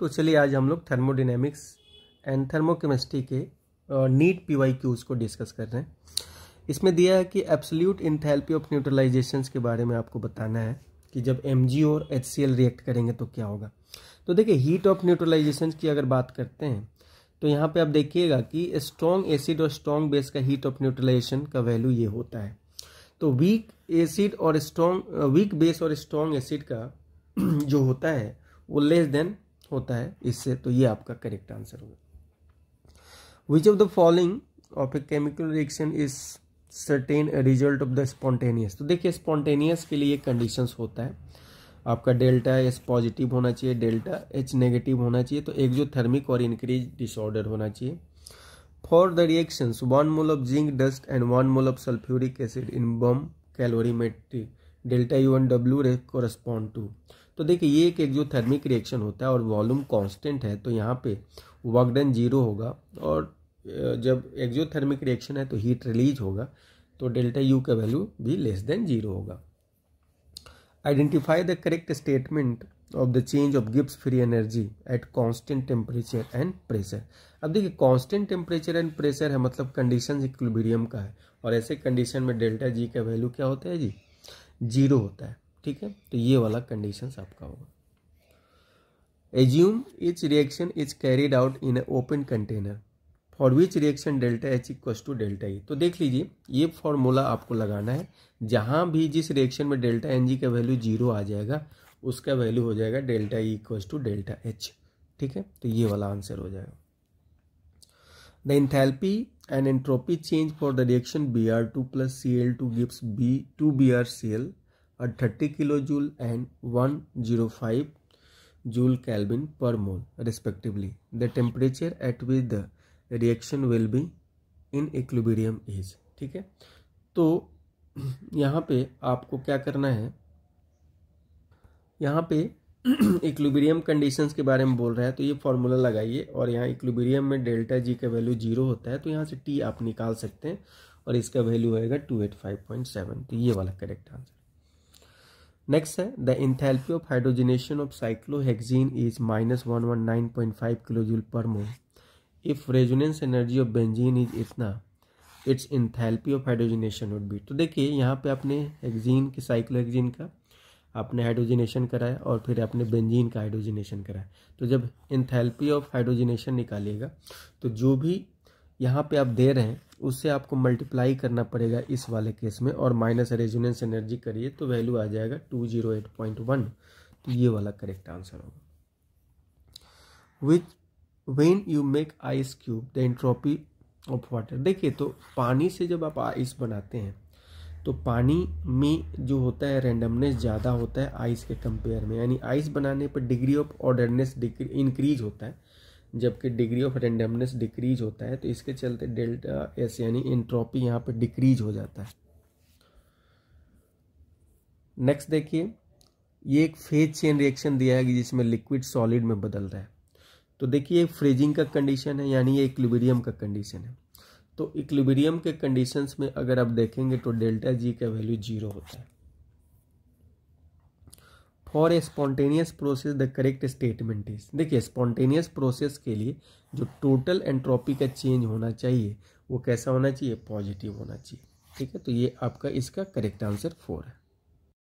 तो चलिए आज हम लोग थर्मोडिनेमिक्स एंड थर्मोकेमिस्ट्री के नीट पी वाई क्यूज़ को डिस्कस कर रहे हैं इसमें दिया है कि एब्सोल्यूट इंथैल्पी ऑफ न्यूट्रलाइजेशन के बारे में आपको बताना है कि जब एम और एच रिएक्ट करेंगे तो क्या होगा तो देखिए हीट ऑफ न्यूट्रलाइजेशन की अगर बात करते हैं तो यहाँ पे आप देखिएगा कि स्ट्रॉन्ग एसिड और स्ट्रॉन्ग बेस का हीट ऑफ न्यूट्रलाइजेशन का वैल्यू ये होता है तो वीक एसिड और स्ट्रॉन्ग वीक बेस और स्ट्रॉन्ग एसिड का जो होता है वो लेस देन होता है इससे तो ये आपका करेक्ट आंसर होगा which of the following of a chemical reaction is certain result of the spontaneous तो देखिए स्पॉन्टेनियस के लिए कंडीशन होता है आपका डेल्टा एस पॉजिटिव होना चाहिए डेल्टा एच नेगेटिव होना चाहिए तो एक जो थर्मिक और इंक्रीज डिसऑर्डर होना चाहिए for the reactions one mole of zinc dust and one mole of sulphuric acid in bomb calorimetry delta U and W are correspond to तो देखिए ये एक एक्जोथर्मिक रिएक्शन होता है और वॉल्यूम कांस्टेंट है तो यहाँ पे वर्क डन जीरो होगा और जब एक्जोथर्मिक रिएक्शन है तो हीट रिलीज होगा तो डेल्टा यू का वैल्यू भी लेस देन जीरो होगा identify the correct statement of the change of Gibbs free energy at constant temperature and pressure अब देखिए कॉन्स्टेंट टेम्परेचर एंड प्रेशर है मतलब कंडीशन इक्विलिब्रियम का है और ऐसे कंडीशन में डेल्टा जी का वैल्यू क्या होता है जी जीरो होता है ठीक है तो ये वाला कंडीशन आपका होगा assume each reaction is carried out in a open container for which reaction delta H equal to delta E तो देख लीजिए ये फॉर्मूला आपको लगाना है जहाँ भी जिस रिएक्शन में डेल्टा एन जी का वैल्यू जीरो आ जाएगा उसका वैल्यू हो जाएगा delta E equal to delta H ठीक है तो ये वाला आंसर हो जाएगा the enthalpy and entropy change for the reaction B R two plus C L two gives B two B R C L joule 30 kilojoule and 105 joule Kelvin per mole respectively. The temperature at which the reaction will be in equilibrium is ठीक है तो यहाँ पे आपको क्या करना है यहाँ पे इक्लुबेरियम कंडीशंस के बारे में बोल रहा है तो ये फॉर्मूला लगाइए और यहाँ इक्लुबेरियम में डेल्टा जी का वैल्यू जीरो होता है तो यहाँ से टी आप निकाल सकते हैं और इसका वैल्यू आएगा two eight five point seven तो ये वाला करेक्ट आंसर नेक्स्ट है the enthalpy of hydrogenation of cyclohexene is minus one one nine point five kilo joule per mole if resonance energy of benzene is इतना its enthalpy of hydrogenation would be तो देखिए यहाँ पे आपने हेक्जीन के cyclohexene का आपने हाइड्रोजनेशन कराया और फिर आपने बेंजीन का हाइड्रोजनेशन कराया तो जब इंथेल्पी ऑफ हाइड्रोजनेशन निकालिएगा तो जो भी यहाँ पे आप दे रहे हैं उससे आपको मल्टीप्लाई करना पड़ेगा इस वाले केस में और माइनस रेजोनेंस एनर्जी करिए तो वैल्यू आ जाएगा two zero eight point one तो ये वाला करेक्ट आंसर होगा which when you make ice cube the entropy of water देखिए तो पानी से जब आप आइस बनाते हैं तो पानी में जो होता है रेंडमनेस ज़्यादा होता है आइस के कंपेयर में यानी आइस बनाने पर डिग्री ऑफ ऑर्डरनेस इंक्रीज होता है जबकि डिग्री ऑफ रेंडमनेस डिक्रीज होता है तो इसके चलते डेल्टा एस यानी इंट्रॉपी यहाँ पर डिक्रीज हो जाता है नेक्स्ट देखिए ये एक फेज चेन रिएक्शन दिया है जिसमें लिक्विड सॉलिड में बदल रहा है तो देखिए फ्रीजिंग का कंडीशन है यानी ये इक्लिबेरियम का कंडीशन है तो इक्लिबेरियम के कंडीशंस में अगर आप देखेंगे तो डेल्टा जी का वैल्यू जीरो होता है for a spontaneous process the correct statement is देखिए स्पॉन्टेनियस प्रोसेस के लिए जो टोटल एंट्रोपी का चेंज होना चाहिए वो कैसा होना चाहिए पॉजिटिव होना चाहिए ठीक है तो ये आपका इसका करेक्ट आंसर फोर है